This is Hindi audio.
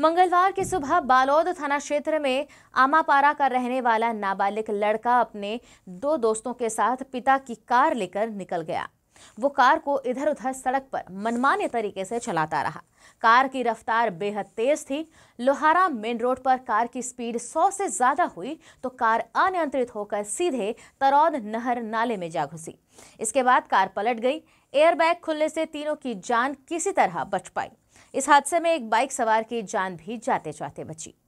मंगलवार की सुबह बालोद थाना क्षेत्र में आमापारा का रहने वाला नाबालिग लड़का अपने दो दोस्तों के साथ पिता की कार लेकर निकल गया वो कार को इधर उधर सड़क पर मनमाने तरीके से चलाता रहा कार की रफ्तार बेहद तेज थी लोहारा मेन रोड पर कार की स्पीड 100 से ज्यादा हुई तो कार अनियंत्रित होकर सीधे तरौद नहर नाले में जा घुसी इसके बाद कार पलट गई एयरबैग खुलने से तीनों की जान किसी तरह बच पाई इस हादसे में एक बाइक सवार की जान भी जाते जाते बची